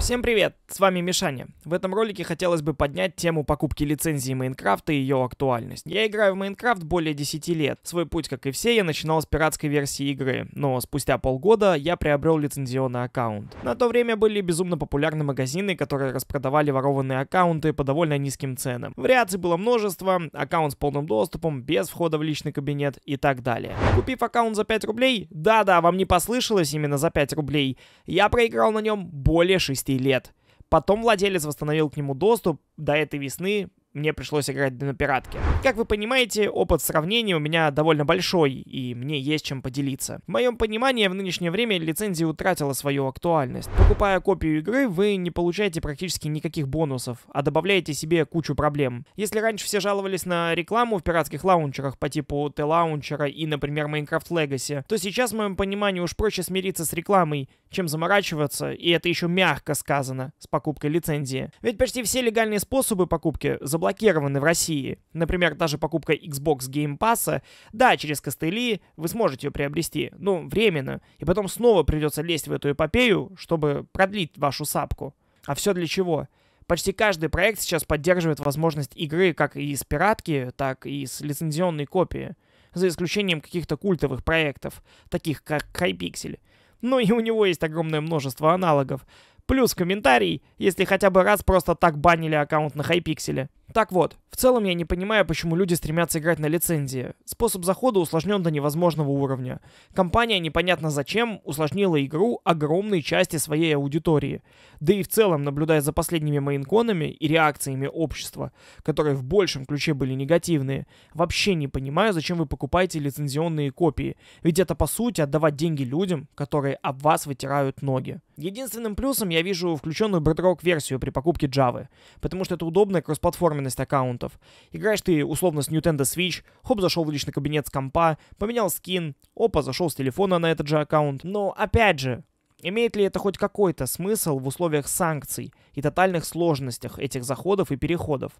Всем привет, с вами Мишаня. В этом ролике хотелось бы поднять тему покупки лицензии Майнкрафта и ее актуальность. Я играю в Майнкрафт более 10 лет. Свой путь, как и все, я начинал с пиратской версии игры, но спустя полгода я приобрел лицензионный аккаунт. На то время были безумно популярны магазины, которые распродавали ворованные аккаунты по довольно низким ценам. Вариаций было множество, аккаунт с полным доступом, без входа в личный кабинет и так далее. Купив аккаунт за 5 рублей, да-да, вам не послышалось именно за 5 рублей, я проиграл на нем более 6 15 лет. Потом владелец восстановил к нему доступ до этой весны мне пришлось играть на пиратке. Как вы понимаете, опыт сравнения у меня довольно большой, и мне есть чем поделиться. В моем понимании, в нынешнее время лицензия утратила свою актуальность. Покупая копию игры, вы не получаете практически никаких бонусов, а добавляете себе кучу проблем. Если раньше все жаловались на рекламу в пиратских лаунчерах по типу Т-лаунчера и, например, Minecraft Legacy, то сейчас, в моем понимании, уж проще смириться с рекламой, чем заморачиваться, и это еще мягко сказано, с покупкой лицензии. Ведь почти все легальные способы покупки заблокированы заблокированы в России, например, даже покупка Xbox Game Pass, а, да, через костыли вы сможете ее приобрести, но ну, временно, и потом снова придется лезть в эту эпопею, чтобы продлить вашу сапку. А все для чего? Почти каждый проект сейчас поддерживает возможность игры как из пиратки, так и из лицензионной копии, за исключением каких-то культовых проектов, таких как Hypixel. Ну и у него есть огромное множество аналогов, Плюс комментарий, если хотя бы раз просто так банили аккаунт на Хайпикселе. Так вот, в целом я не понимаю, почему люди стремятся играть на лицензии. Способ захода усложнен до невозможного уровня. Компания непонятно зачем усложнила игру огромной части своей аудитории. Да и в целом, наблюдая за последними мейнконами и реакциями общества, которые в большем ключе были негативные, вообще не понимаю, зачем вы покупаете лицензионные копии. Ведь это по сути отдавать деньги людям, которые об вас вытирают ноги. Единственным плюсом я вижу включенную Bedrock версию при покупке Java, потому что это удобная кроссплатформенная бесформенность аккаунтов. Играешь ты условно с Nintendo Switch, хоп, зашел в личный кабинет с компа, поменял скин, опа, зашел с телефона на этот же аккаунт. Но опять же, Имеет ли это хоть какой-то смысл в условиях санкций и тотальных сложностях этих заходов и переходов?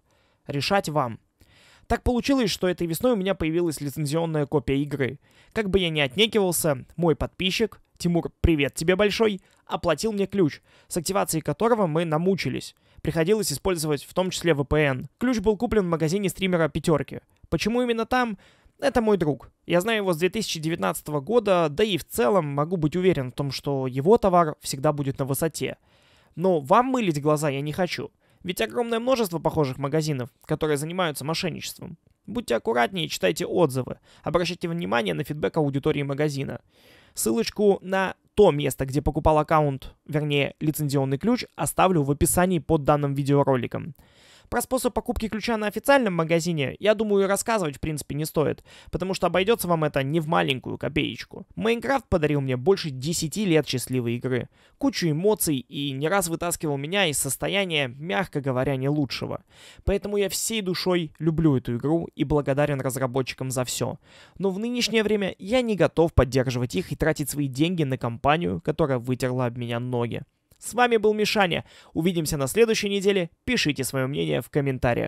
Решать вам. Так получилось, что этой весной у меня появилась лицензионная копия игры. Как бы я ни отнекивался, мой подписчик, Тимур, привет тебе большой, оплатил мне ключ, с активацией которого мы намучились. Приходилось использовать в том числе VPN. Ключ был куплен в магазине стримера «Пятерки». Почему именно там? Это мой друг. Я знаю его с 2019 года, да и в целом могу быть уверен в том, что его товар всегда будет на высоте. Но вам мылить глаза я не хочу. Ведь огромное множество похожих магазинов, которые занимаются мошенничеством. Будьте аккуратнее читайте отзывы. Обращайте внимание на фидбэк аудитории магазина. Ссылочку на то место, где покупал аккаунт, вернее лицензионный ключ, оставлю в описании под данным видеороликом. Про способ покупки ключа на официальном магазине, я думаю, рассказывать в принципе не стоит, потому что обойдется вам это не в маленькую копеечку. Майнкрафт подарил мне больше 10 лет счастливой игры, кучу эмоций и не раз вытаскивал меня из состояния, мягко говоря, не лучшего. Поэтому я всей душой люблю эту игру и благодарен разработчикам за все. Но в нынешнее время я не готов поддерживать их и тратить свои деньги на компанию, которая вытерла об меня ноги. С вами был Мишаня. Увидимся на следующей неделе. Пишите свое мнение в комментариях.